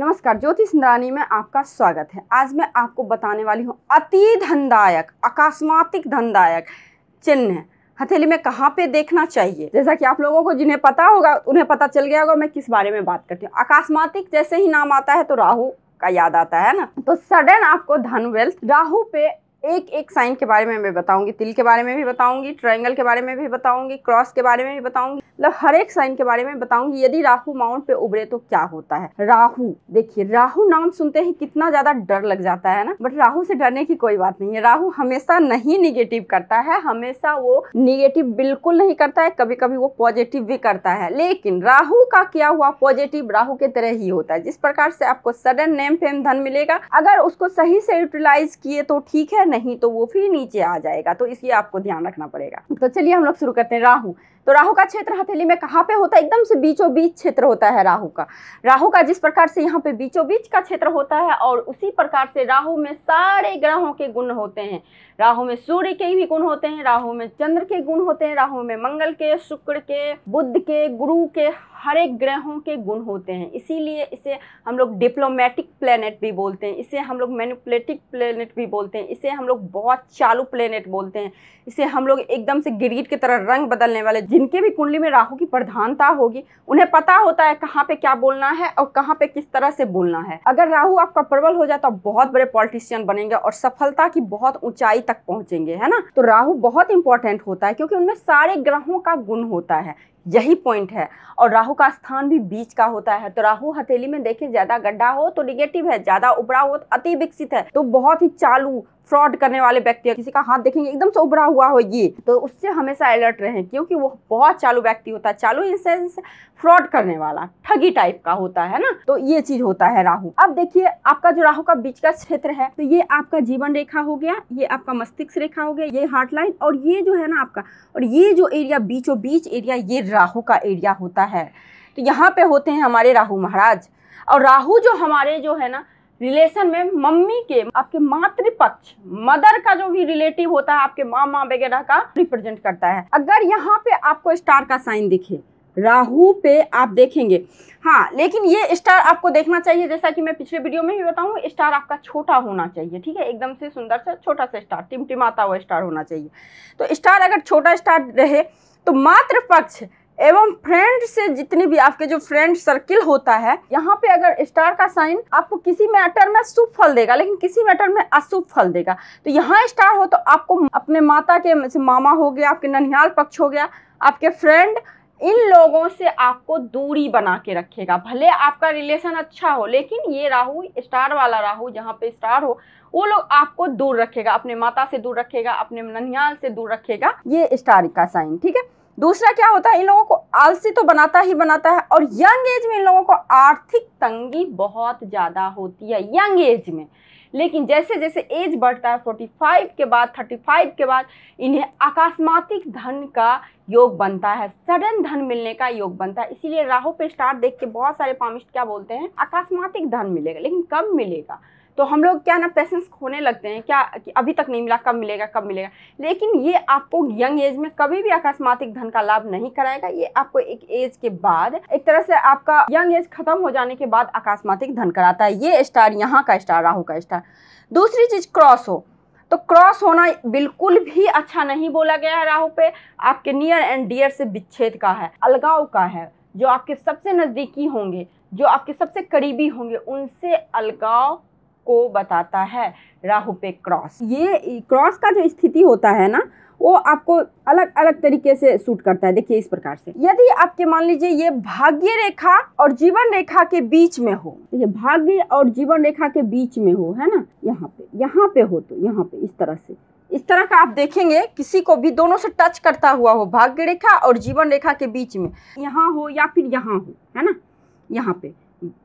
नमस्कार ज्योतिष इंद्रानी में आपका स्वागत है आज मैं आपको बताने वाली हूँ अति धनदायक अकस्मातिक धनदायक चिन्ह हथेली में कहाँ पे देखना चाहिए जैसा कि आप लोगों को जिन्हें पता होगा उन्हें पता चल गया होगा मैं किस बारे में बात करती हूँ अकस्मातिक जैसे ही नाम आता है तो राहु का याद आता है ना तो सडन आपको धन वेल्थ राहु पे एक एक साइन के बारे में मैं बताऊंगी तिल के बारे में भी बताऊंगी ट्रायंगल के बारे में भी बताऊंगी क्रॉस के बारे में भी बताऊंगी मतलब हर एक साइन के बारे में बताऊंगी यदि राहु माउंट पे उभरे तो क्या होता है राहु देखिए राहु नाम सुनते ही कितना ज्यादा डर लग जाता है ना बट राहु से डरने की कोई बात नहीं है राहु हमेशा नहीं निगेटिव करता है हमेशा वो निगेटिव बिल्कुल नहीं करता है कभी कभी वो पॉजिटिव भी करता है लेकिन राहु का किया हुआ पॉजिटिव राहु के तरह ही होता है जिस प्रकार से आपको सडन नेम फेम धन मिलेगा अगर उसको सही से यूटिलाइज किए तो ठीक है नहीं तो वो फिर नीचे आ जाएगा तो इसलिए आपको ध्यान रखना पड़ेगा तो चलिए हम लोग शुरू करते हैं राहु तो राहु का क्षेत्र हथेली में कहाँ पे होता है एकदम से बीचों बीच क्षेत्र होता है राहु का राहु का जिस प्रकार से यहाँ पे बीचों बीच का क्षेत्र होता है और उसी प्रकार से राहु में सारे ग्रहों के गुण होते हैं राहु में सूर्य के भी गुण होते हैं राहु में चंद्र के गुण होते हैं राहु में मंगल के शुक्र के बुद्ध के गुरु के हर एक ग्रहों के गुण होते हैं इसीलिए इसे हम लोग डिप्लोमेटिक प्लेनेट भी बोलते हैं इसे हम लोग मैनुपलेटिक प्लेनेट भी बोलते हैं इसे हम लोग बहुत चालू प्लेनेट बोलते हैं इसे हम लोग एकदम से गिरीट की तरह रंग बदलने वाले जिनके भी कुंडली में राहु की प्रधानता होगी उन्हें पता होता है कहाँ पे क्या बोलना है और कहाँ पे किस तरह से बोलना है अगर राहु आपका प्रबल हो जाए तो बहुत बड़े पॉलिटिशियन बनेंगे और सफलता की बहुत ऊंचाई तक पहुंचेंगे है ना तो राहु बहुत इंपॉर्टेंट होता है क्योंकि उनमें सारे ग्रहों का गुण होता है यही पॉइंट है और राहु का स्थान भी बीच का होता है तो राहु हथेली में देखिए ज़्यादा गड्ढा हो तो निगेटिव है ज़्यादा उबरा हो तो अति विकसित है तो बहुत ही चालू फ्रॉड करने वाले व्यक्ति किसी का हाथ देखेंगे एकदम से उभरा हुआ हो ये तो उससे हमेशा अलर्ट रहें क्योंकि वो बहुत चालू व्यक्ति होता है चालू इन सेंस फ्रॉड करने वाला ठगी टाइप का होता है ना तो ये चीज होता है राहु अब देखिए आपका जो राहु का बीच का क्षेत्र है तो ये आपका जीवन रेखा हो गया ये आपका मस्तिष्क रेखा हो गया ये हार्ट लाइन और ये जो है ना आपका और ये जो एरिया बीचो बीच एरिया ये राहु का एरिया होता है तो यहाँ पे होते हैं हमारे राहु महाराज और राहु जो हमारे जो है ना रिलेशन में मम्मी के आपके मातृपक्ष मदर का जो भी रिलेटिव होता है आपके मामा वगैरह का रिप्रेजेंट करता है अगर यहाँ पे आपको स्टार का साइन दिखे राहु पे आप देखेंगे हाँ लेकिन ये स्टार आपको देखना चाहिए जैसा कि मैं पिछले वीडियो में भी बताऊँ स्टार आपका छोटा होना चाहिए ठीक है एकदम से सुंदर सा छोटा सा स्टार टिमटिमाता हुआ स्टार होना चाहिए तो स्टार अगर छोटा स्टार रहे तो मातृपक्ष एवं फ्रेंड से जितने भी आपके जो फ्रेंड सर्किल होता है यहाँ पे अगर स्टार का साइन आपको किसी मैटर में शुभ फल देगा लेकिन किसी मैटर में अशुभ फल देगा तो यहाँ स्टार हो तो आपको अपने माता के मामा हो गया आपके ननिहाल पक्ष हो गया आपके फ्रेंड इन लोगों से आपको दूरी बना के रखेगा भले आपका रिलेशन अच्छा हो लेकिन ये राहु स्टार वाला राहु जहाँ पे स्टार हो वो लोग आपको दूर रखेगा अपने माता से दूर रखेगा अपने ननिहाल से दूर रखेगा ये स्टार का साइन ठीक है दूसरा क्या होता है इन लोगों को आलसी तो बनाता ही बनाता है और यंग एज में इन लोगों को आर्थिक तंगी बहुत ज़्यादा होती है यंग एज में लेकिन जैसे जैसे एज बढ़ता है फोर्टी फाइव के बाद थर्टी फाइव के बाद इन्हें आकस्मातिक धन का योग बनता है सडन धन मिलने का योग बनता है इसीलिए राहु पे स्टार देख के बहुत सारे पामिस्ट क्या बोलते हैं आकस्मातिक धन मिलेगा लेकिन कब मिलेगा तो हम लोग क्या ना पेशेंस खोने लगते हैं क्या कि अभी तक नहीं मिला कब मिलेगा कब मिलेगा लेकिन ये आपको यंग एज में कभी भी आकस्मातिक धन का लाभ नहीं कराएगा ये आपको एक एज के बाद एक तरह से आपका यंग एज खत्म हो जाने के बाद आकस्मातिक धन कराता है ये स्टार यहाँ का स्टार राहू का स्टार दूसरी चीज़ क्रॉस हो तो क्रॉस होना बिल्कुल भी अच्छा नहीं बोला गया है राहु पे आपके नियर एंड डियर से विच्छेद का है अलगाव का है जो आपके सबसे नज़दीकी होंगे जो आपके सबसे करीबी होंगे उनसे अलगाव को बताता है राहु पे क्रॉस ये क्रॉस का जो स्थिति होता है ना वो आपको अलग अलग तरीके से सूट करता है देखिए इस प्रकार से यदि आपके मान लीजिए ये भाग्य रेखा और जीवन रेखा के बीच में हो ये भाग्य और जीवन रेखा के बीच में हो है ना यहाँ पे यहाँ पे हो तो यहाँ पे इस तरह से इस तरह का आप देखेंगे किसी को भी दोनों से टच करता हुआ हो भाग्य रेखा और जीवन रेखा के बीच में यहाँ हो या फिर यहाँ हो है ना यहाँ पे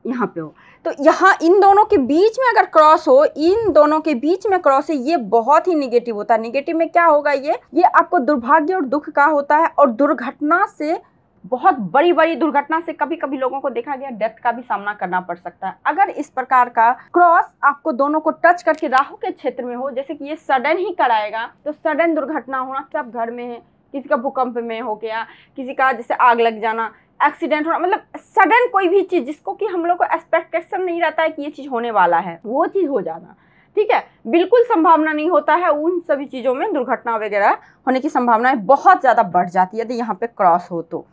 यहाँ पे हो तो यहाँ इन दोनों के बीच में अगर क्रॉस हो इन दोनों के बीच में क्रॉस है ये बहुत ही निगेटिव होता है निगेटिव में क्या होगा ये ये आपको दुर्भाग्य और दुख का होता है और दुर्घटना से बहुत बड़ी बड़ी दुर्घटना से कभी कभी लोगों को देखा गया डेथ का भी सामना करना पड़ सकता है अगर इस प्रकार का क्रॉस आपको दोनों को टच करके राहु के क्षेत्र में हो जैसे कि ये सडन ही कराएगा तो सडन दुर्घटना होना सब घर में है किसी का भूकंप में हो गया किसी का जैसे आग लग जाना एक्सीडेंट होना मतलब सडन कोई भी चीज़ जिसको कि हम लोग को एक्सपेक्टेशन नहीं रहता है कि ये चीज़ होने वाला है वो चीज़ हो जाना ठीक है बिल्कुल संभावना नहीं होता है उन सभी चीज़ों में दुर्घटना वगैरह होने की संभावनाएं बहुत ज़्यादा बढ़ जाती है यदि यहाँ पे क्रॉस हो तो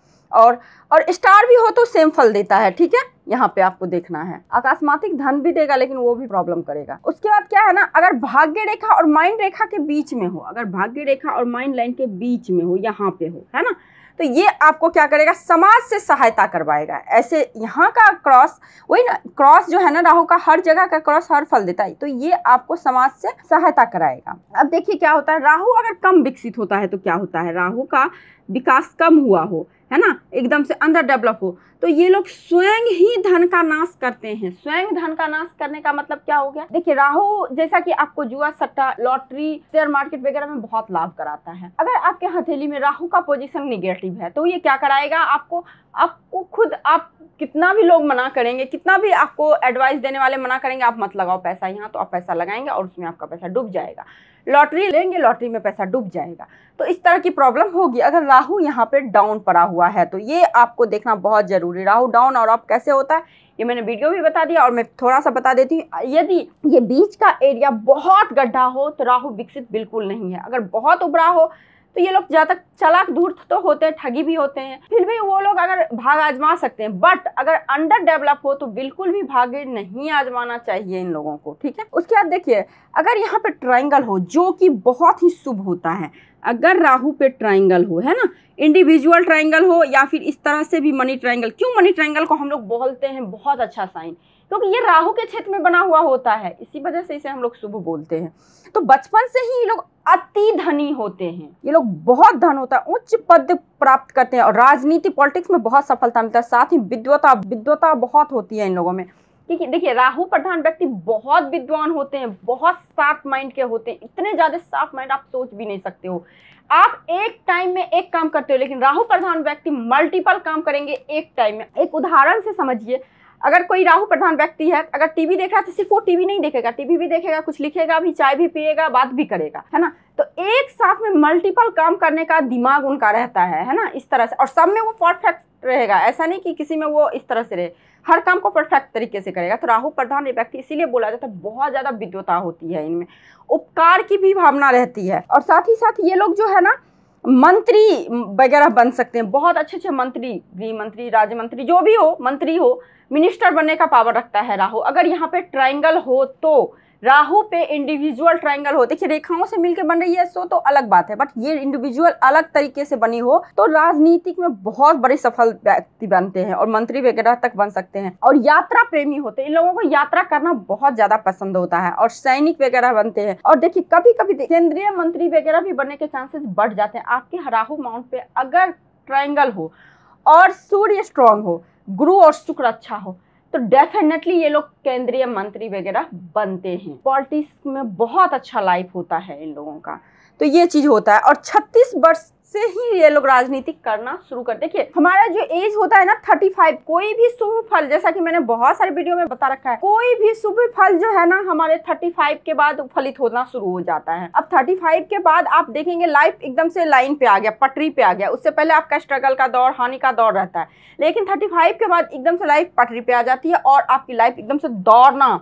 और और स्टार भी हो तो सेम फल देता है ठीक है यहाँ पे आपको देखना है आकाशमातिक धन भी देगा लेकिन वो भी प्रॉब्लम करेगा उसके बाद क्या है ना अगर भाग्य रेखा और माइंड रेखा के बीच में हो अगर भाग्य रेखा और माइंड लाइन के बीच में हो यहाँ पे हो है ना तो ये आपको क्या करेगा समाज से सहायता करवाएगा ऐसे यहाँ का क्रॉस वही ना क्रॉस जो है ना राहु का हर जगह का क्रॉस हर फल देता है तो ये आपको समाज से सहायता कराएगा अब देखिए क्या होता है राहु अगर कम विकसित होता है तो क्या होता है राहु का विकास कम हुआ हो है ना एकदम से अंदर डेवलप हो तो ये लोग स्वयं ही धन का नाश करते हैं स्वयं धन का नाश करने का मतलब क्या हो गया देखिए राहु जैसा कि आपको जुआ सट्टा लॉटरी शेयर मार्केट वगैरह में बहुत लाभ कराता है अगर आपके हथेली में राहु का पोजिशन निगेटिव है तो ये क्या कराएगा आपको आपको खुद आप कितना भी लोग मना करेंगे कितना भी आपको एडवाइस देने वाले मना करेंगे आप मत लगाओ पैसा यहाँ तो आप पैसा लगाएंगे और उसमें आपका पैसा डूब जाएगा लॉटरी लेंगे लॉटरी में पैसा डूब जाएगा तो इस तरह की प्रॉब्लम होगी अगर राहु यहाँ पे डाउन पड़ा हुआ है तो ये आपको देखना बहुत ज़रूरी राहु डाउन और आप कैसे होता है ये मैंने वीडियो भी बता दिया और मैं थोड़ा सा बता देती हूँ यदि ये बीच का एरिया बहुत गड्ढा हो तो राहु विकसित बिल्कुल नहीं है अगर बहुत उभरा हो तो ये लोग ज़्यादा चलाक दूर तो होते हैं ठगी भी होते हैं फिर भी वो लोग अगर भाग आजमा सकते हैं बट अगर अंडर डेवलप हो तो बिल्कुल भी भाग नहीं आजमाना चाहिए इन लोगों को ठीक है उसके बाद देखिए अगर यहाँ पे ट्राइंगल हो जो कि बहुत ही शुभ होता है अगर राहु पे ट्राइंगल हो है ना इंडिविजुअल ट्राइंगल हो या फिर इस तरह से भी मनी ट्राइंगल क्यों मनी ट्राइंगल को हम लोग बोलते हैं बहुत अच्छा साइन क्योंकि तो ये राहु के क्षेत्र में बना हुआ होता है इसी वजह से इसे हम लोग शुभ बोलते हैं तो बचपन से ही ये लोग अति धनी होते हैं ये लोग बहुत धन होता है उच्च पद प्राप्त करते हैं और राजनीति पॉलिटिक्स में बहुत सफलता मिलता है साथ ही विद्वता विद्वता बहुत होती है इन लोगों में ठीक है देखिए राहु प्रधान व्यक्ति बहुत विद्वान होते हैं बहुत शार्प माइंड के होते हैं इतने ज़्यादा शार्प माइंड आप सोच भी नहीं सकते हो आप एक टाइम में एक काम करते हो लेकिन राहु प्रधान व्यक्ति मल्टीपल काम करेंगे एक टाइम में एक उदाहरण से समझिए अगर कोई राहु प्रधान व्यक्ति है अगर टीवी देख रहा है तो सिर्फ वो टीवी नहीं देखेगा टीवी भी देखेगा कुछ लिखेगा भी चाय भी पिएगा बात भी करेगा है ना तो एक साथ में मल्टीपल काम करने का दिमाग उनका रहता है है ना इस तरह से और सब में वो परफेक्ट रहेगा ऐसा नहीं कि किसी में वो इस तरह से रहे हर काम को परफेक्ट तरीके से करेगा तो राहु प्रधान व्यक्ति इसीलिए बोला जाता है बहुत ज़्यादा विद्वता होती है इनमें उपकार की भी भावना रहती है और साथ ही साथ ये लोग जो है ना मंत्री वगैरह बन सकते हैं बहुत अच्छे अच्छे मंत्री गृह मंत्री राज्य मंत्री जो भी हो मंत्री हो मिनिस्टर बनने का पावर रखता है राहु अगर यहाँ पे ट्राइंगल हो तो राहु पे इंडिविजुअल ट्रायंगल हो देखिए रेखाओं से मिलकर बन रही है सो तो अलग बात है बट ये इंडिविजुअल अलग तरीके से बनी हो तो राजनीतिक में बहुत बड़े सफल व्यक्ति बनते हैं और मंत्री वगैरह तक बन सकते हैं और यात्रा प्रेमी होते हैं इन लोगों को यात्रा करना बहुत ज्यादा पसंद होता है और सैनिक वगैरह बनते हैं और देखिए कभी कभी केंद्रीय मंत्री वगैरह भी बनने के चांसेस बढ़ जाते हैं आपके राहु माउंट पे अगर ट्राइंगल हो और सूर्य स्ट्रांग हो गुरु और शुक्र अच्छा हो तो डेफिनेटली ये लोग केंद्रीय मंत्री वगैरह बनते हैं पॉलिटिक्स में बहुत अच्छा लाइफ होता है इन लोगों का तो ये चीज़ होता है और छत्तीस वर्ष से ही ये लोग राजनीति करना शुरू कर देखिए हमारा जो एज होता है ना थर्टी फाइव कोई भी शुभ फल जैसा कि मैंने बहुत सारे वीडियो में बता रखा है कोई भी शुभ फल जो है ना हमारे थर्टी फाइव के बाद फलित होना शुरू हो जाता है अब थर्टी फाइव के बाद आप देखेंगे लाइफ एकदम से लाइन पे आ गया पटरी पे आ गया उससे पहले आपका स्ट्रगल का दौर हानि का दौर रहता है लेकिन थर्टी फाइव के बाद एकदम से लाइफ पटरी पे आ जाती है और आपकी लाइफ एकदम से दौड़ना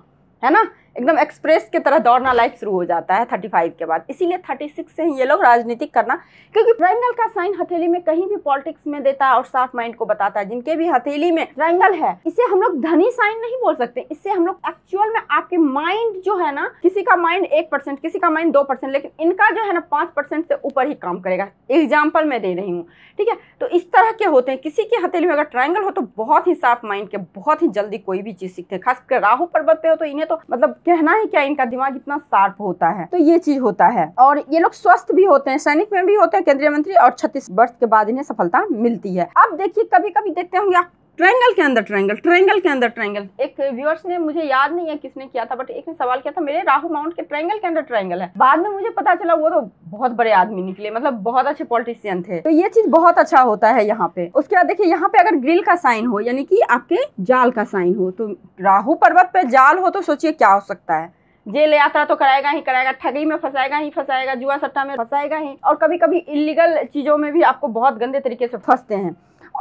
है ना एकदम एक्सप्रेस की तरह दौड़ना लाइफ शुरू हो जाता है थर्टी फाइव के बाद इसीलिए थर्टी सिक्स से ही ये लोग राजनीतिक करना क्योंकि ट्राइंगल का साइन हथेली में कहीं भी पॉलिटिक्स में देता है और साफ माइंड को बताता है जिनके भी हथेली में ट्राइंगल है इसे हम लोग धनी साइन नहीं बोल सकते इससे हम लोग एक्चुअल में आपके माइंड जो है ना किसी का माइंड एक परसेंट किसी का माइंड दो परसेंट लेकिन इनका जो है ना पांच परसेंट से ऊपर ही काम करेगा एग्जाम्पल मैं दे रही हूँ ठीक है तो इस तरह के होते हैं किसी के हथेली में अगर ट्राइंगल हो तो बहुत ही साफ माइंड के बहुत ही जल्दी कोई भी चीज़ सीखते हैं खासकर राहु पर्वत पे हो तो इन्हें तो मतलब कहना ही क्या इनका दिमाग इतना शार्प होता है तो ये चीज होता है और ये लोग स्वस्थ भी होते हैं सैनिक में भी होते हैं केंद्रीय मंत्री और छत्तीस वर्ष के बाद इन्हें सफलता मिलती है अब देखिए कभी कभी देखते होंगे ट्रायंगल के अंदर ट्रायंगल ट्रायंगल के अंदर ट्रायंगल एक व्यूअर्स ने मुझे याद नहीं है किसने किया था बट एक ने सवाल किया था मेरे राहु माउंट के ट्रायंगल के अंदर ट्रायंगल है बाद में मुझे पता चला वो तो बहुत बड़े आदमी निकले मतलब बहुत अच्छे पॉलिटिशियन थे तो ये चीज बहुत अच्छा होता है यहाँ पे उसके बाद देखिये यहाँ पे अगर ग्रिल का साइन हो यानी कि आपके जाल का साइन हो तो राहु पर्वत पे जाल हो तो सोचिए क्या हो सकता है जेल यात्रा तो कराएगा ही कराएगा ठगी में फंसाएगा ही फंसाएगा जुआ सट्टा में फंसाएगा ही और कभी कभी इलीगल चीजों में भी आपको बहुत गंदे तरीके से फंसते हैं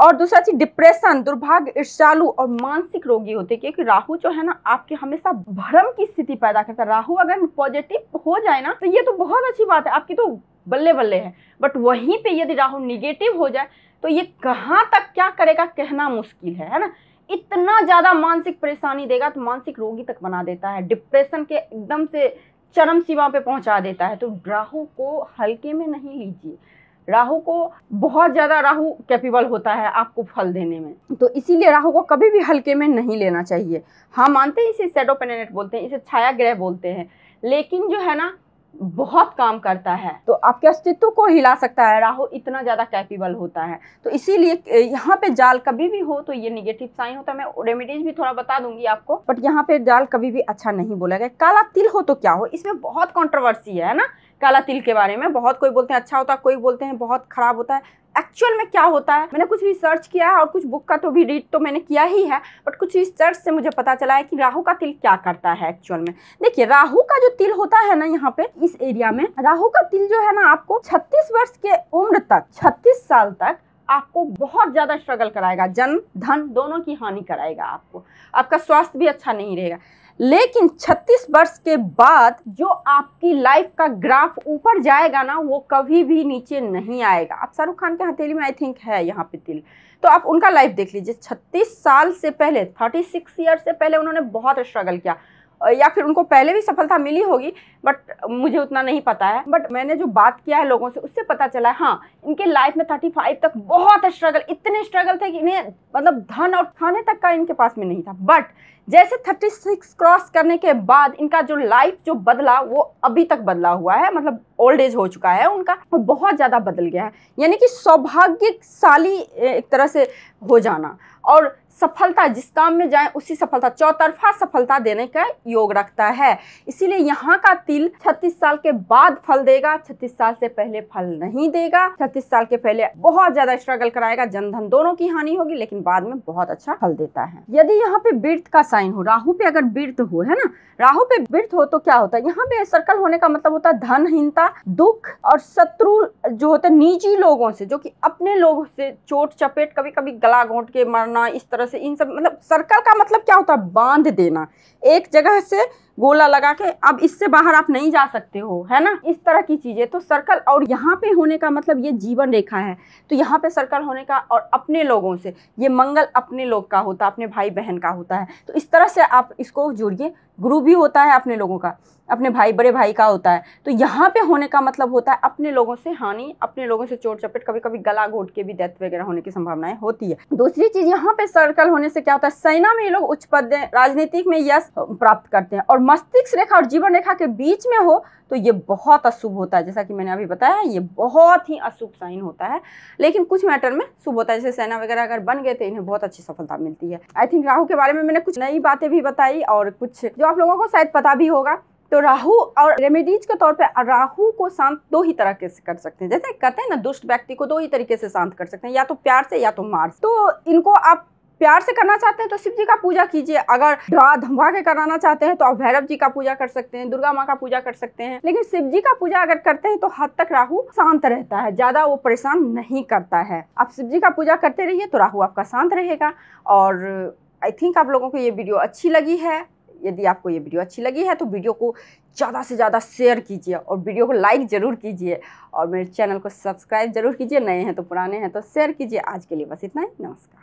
और दूसरा चीज डिप्रेशन दुर्भाग्य ईर्षालु और मानसिक रोगी होते हैं क्योंकि राहु जो है ना आपके हमेशा भ्रम की स्थिति पैदा करता है राहु अगर पॉजिटिव हो जाए ना तो ये तो बहुत अच्छी बात है आपकी तो बल्ले बल्ले है बट वहीं पे यदि राहु निगेटिव हो जाए तो ये कहाँ तक क्या करेगा कहना मुश्किल है है ना इतना ज़्यादा मानसिक परेशानी देगा तो मानसिक रोगी तक बना देता है डिप्रेशन के एकदम से चरम सीमा पे पहुंचा देता है तो राहु को हल्के में नहीं लीजिए राहु को बहुत ज़्यादा राहु कैपेबल होता है आपको फल देने में तो इसीलिए राहु को कभी भी हल्के में नहीं लेना चाहिए हाँ मानते हैं इसे सेडो पेनेट बोलते हैं इसे छाया ग्रह बोलते हैं लेकिन जो है ना बहुत काम करता है तो आपके अस्तित्व को हिला सकता है राहु इतना ज़्यादा कैपेबल होता है तो इसीलिए यहाँ पे जाल कभी भी हो तो ये निगेटिव साइन होता है मैं रेमेडीज भी थोड़ा बता दूंगी आपको बट यहाँ पे जाल कभी भी अच्छा नहीं बोला गया काला तिल हो तो क्या हो इसमें बहुत कॉन्ट्रोवर्सी है ना काला तिल के बारे में बहुत कोई बोलते हैं अच्छा होता है कोई बोलते हैं बहुत ख़राब होता है एक्चुअल में क्या होता है मैंने कुछ रिसर्च किया है और कुछ बुक का तो भी रीड तो मैंने किया ही है बट कुछ रिसर्च से मुझे पता चला है कि राहु का तिल क्या करता है एक्चुअल में देखिए राहु का जो तिल होता है ना यहाँ पे इस एरिया में राहु का तिल जो है ना आपको 36 वर्ष के उम्र तक 36 साल तक आपको बहुत ज़्यादा स्ट्रगल कराएगा जन धन दोनों की हानि कराएगा आपको आपका स्वास्थ्य भी अच्छा नहीं रहेगा लेकिन 36 वर्ष के बाद जो आपकी लाइफ का ग्राफ ऊपर जाएगा ना वो कभी भी नीचे नहीं आएगा आप शाहरुख खान के हथेली में आई थिंक है यहाँ पे तिल तो आप उनका लाइफ देख लीजिए 36 साल से पहले 36 सिक्स ईयर से पहले उन्होंने बहुत स्ट्रगल किया या फिर उनको पहले भी सफलता मिली होगी बट मुझे उतना नहीं पता है बट मैंने जो बात किया है लोगों से उससे पता चला है हाँ इनके लाइफ में थर्टी फाइव तक बहुत स्ट्रगल इतने स्ट्रगल थे कि इन्हें मतलब धन और खाने तक का इनके पास में नहीं था बट जैसे थर्टी सिक्स क्रॉस करने के बाद इनका जो लाइफ जो बदला वो अभी तक बदला हुआ है मतलब ओल्ड एज हो चुका है उनका वो बहुत ज़्यादा बदल गया है यानी कि सौभाग्यशाली एक तरह से हो जाना और सफलता जिस काम में जाए उसी सफलता चौतरफा सफलता देने का योग रखता है इसीलिए यहाँ का तिल 36 साल के बाद फल देगा 36 साल से पहले फल नहीं देगा 36 साल के पहले बहुत ज्यादा स्ट्रगल कराएगा जनधन दोनों की हानि होगी लेकिन बाद में बहुत अच्छा फल देता है यदि यहाँ पे बीर्थ का साइन हो राहु पे अगर बीर्थ हो है ना राहु पे बीर्थ हो तो क्या होता है यहाँ पे सर्कल होने का मतलब होता है धनहीनता दुख और शत्रु जो होते निजी लोगों से जो की अपने लोगों से चोट चपेट कभी कभी गला घोट के मरना इस तरह से इन सब मतलब सर्कल का मतलब क्या होता है बांध देना एक जगह से गोला लगा के अब इससे बाहर आप नहीं जा सकते हो है ना इस तरह की चीज़ें तो सर्कल और यहाँ पे होने का मतलब ये जीवन रेखा है तो यहाँ पे सर्कल होने का और अपने लोगों से ये मंगल अपने लोग का होता है अपने भाई बहन का होता है तो इस तरह से आप इसको जोड़िए गुरु भी होता है अपने लोगों का अपने भाई बड़े भाई का होता है तो यहाँ पे होने का मतलब होता है अपने लोगों से हानि अपने लोगों से चोट चपेट कभी कभी गला घोट के भी डेथ वगैरह होने की संभावनाएं होती है दूसरी चीज यहाँ पे सर्कल होने से क्या होता है सेना में ये लोग उच्च पद राजनीतिक में यश प्राप्त करते हैं और मस्तिष्क रेखा और जीवन रेखा के बीच में हो तो ये बहुत अशुभ होता है जैसा कि मैंने अभी बताया ये बहुत ही अशुभ साइन होता है लेकिन कुछ मैटर में शुभ होता है जैसे सेना वगैरह अगर बन गए तो इन्हें बहुत अच्छी सफलता मिलती है आई थिंक राहू के बारे में मैंने कुछ नई बातें भी बताई और कुछ जो आप लोगों को शायद पता भी होगा तो राहु और रेमेडीज के तौर पे राहु को शांत दो ही तरह से कर सकते हैं जैसे कहते हैं ना दुष्ट व्यक्ति को दो ही तरीके से शांत कर सकते हैं या तो प्यार से या तो मार से तो इनको आप प्यार से करना चाहते हैं तो शिव जी का पूजा कीजिए अगर डरा धमका के कराना चाहते हैं तो आप भैरव जी का पूजा कर सकते हैं दुर्गा माँ का पूजा कर सकते हैं लेकिन शिव जी का पूजा अगर करते हैं तो हद तक राहु शांत रहता है ज्यादा वो परेशान नहीं करता है आप शिव जी का पूजा करते रहिए तो राहु आपका शांत रहेगा और आई थिंक आप लोगों को ये वीडियो अच्छी लगी है यदि आपको ये वीडियो अच्छी लगी है तो वीडियो को ज़्यादा से ज़्यादा शेयर कीजिए और वीडियो को लाइक ज़रूर कीजिए और मेरे चैनल को सब्सक्राइब ज़रूर कीजिए नए हैं तो पुराने हैं तो शेयर कीजिए आज के लिए बस इतना ही नमस्कार